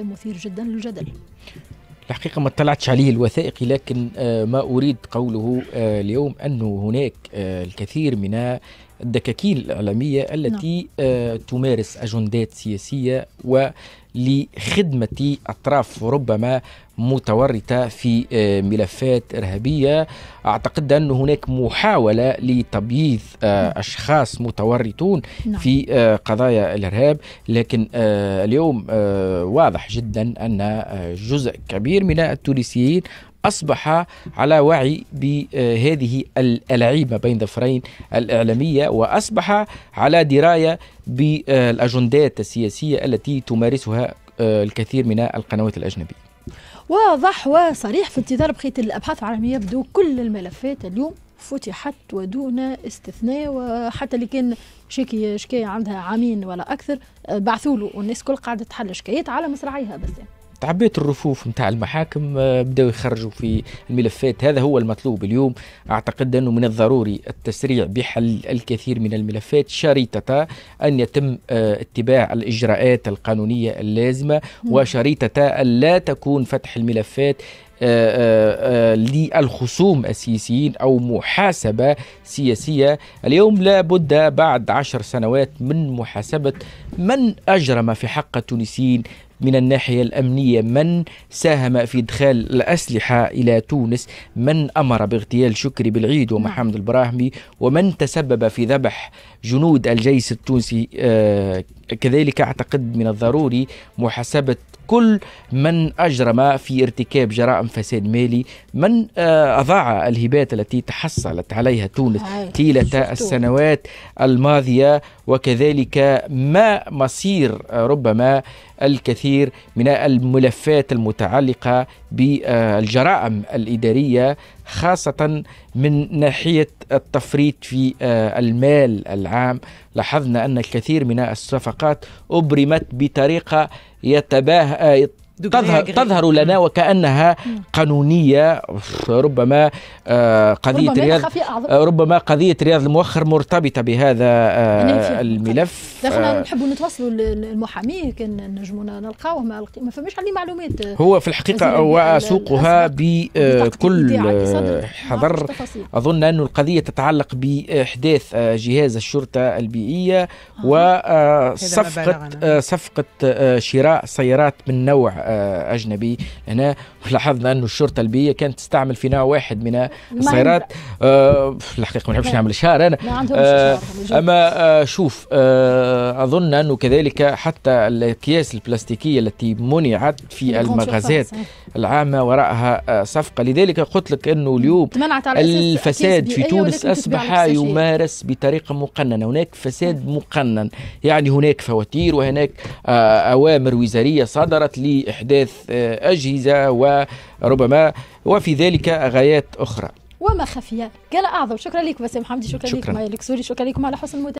مثير جدا للجدل الحقيقة ما اطلعتش عليه الوثائقي لكن آه، ما أريد قوله آه، اليوم أنه هناك آه، الكثير من الدكاكيل الإعلامية التي نعم. آه، تمارس أجندات سياسية ولخدمة أطراف ربما متورطة في آه، ملفات إرهابية أعتقد أن هناك محاولة لتبييض آه، نعم. أشخاص متورطون نعم. في قضايا الإرهاب لكن اليوم واضح جدا أن جزء كبير من التونسيين أصبح على وعي بهذه اللعيبة بين ظفرين الإعلامية وأصبح على دراية بالأجندات السياسية التي تمارسها آه، الكثير من القنوات الأجنبية واضح وصريح في انتظار بقية الأبحاث العالمية يبدو كل الملفات اليوم فتحت ودون استثناء وحتى اللي كان شكي شكاية عندها عامين ولا أكثر آه، بعثوا له والناس كل قاعدة تحل شكايات على مصراعيها بس يعني. تعبيت الرفوف نتاع المحاكم آه، بداو يخرجوا في الملفات هذا هو المطلوب اليوم اعتقد انه من الضروري التسريع بحل الكثير من الملفات شريطة ان يتم آه، اتباع الاجراءات القانونية اللازمة وشريطة ان لا تكون فتح الملفات آه، للخصوم السياسيين أو محاسبة سياسية اليوم لابد بعد عشر سنوات من محاسبة من أجرم في حق التونسيين من الناحية الأمنية من ساهم في إدخال الأسلحة إلى تونس من أمر باغتيال شكري بالعيد نعم. ومحمد البراهمي ومن تسبب في ذبح جنود الجيش التونسي آه، كذلك أعتقد من الضروري محاسبة كل من أجرم في ارتكاب جرائم فساد مالي من آه، أضاع الهبات التي تحصلت عليها تونس طيلة السنوات الماضية وكذلك ما مصير آه، ربما الكثير من الملفات المتعلقة بالجرائم الإدارية خاصة من ناحية التفريط في آه، المال العام لاحظنا أن الكثير من الصفقات أبرمت بطريقة تظهر, تظهر لنا وكأنها قانونية ربما آه، قضية ربما رياض آه، ربما قضية رياض الموخر مرتبطة بهذا آه، الملف احنا نحبوا نتواصلوا للمحامي كان نجمونا نلقاوه ما فماش عليه معلومات هو في الحقيقة وأسوقها بكل حذر أظن أن القضية تتعلق بإحداث جهاز الشرطة البيئية وصفقة صفقة شراء سيارات من نوع آه، أجنبي هنا لاحظنا أنه الشرطة البيئية كانت تستعمل في نوع واحد من السيارات آه الحقيقة ما نحبش نعمل إشهار أنا آه أما آه، شوف آه، أظن أنه كذلك حتى الأكياس البلاستيكية التي منعت في المغازات العامة وراءها صفقة لذلك قلت لك أنه اليوم الفساد في تونس أصبح يمارس بطريقة مقننة هناك فساد مقنن يعني هناك فواتير وهناك أوامر وزارية صدرت إحداث آه، أجهزة وربما وفي ذلك غايات أخرى وما خفية قال أعظم شكرا لك بسام محمد شكرا, شكرا. لك مايا سوري شكرا لكم على حسن المتابعة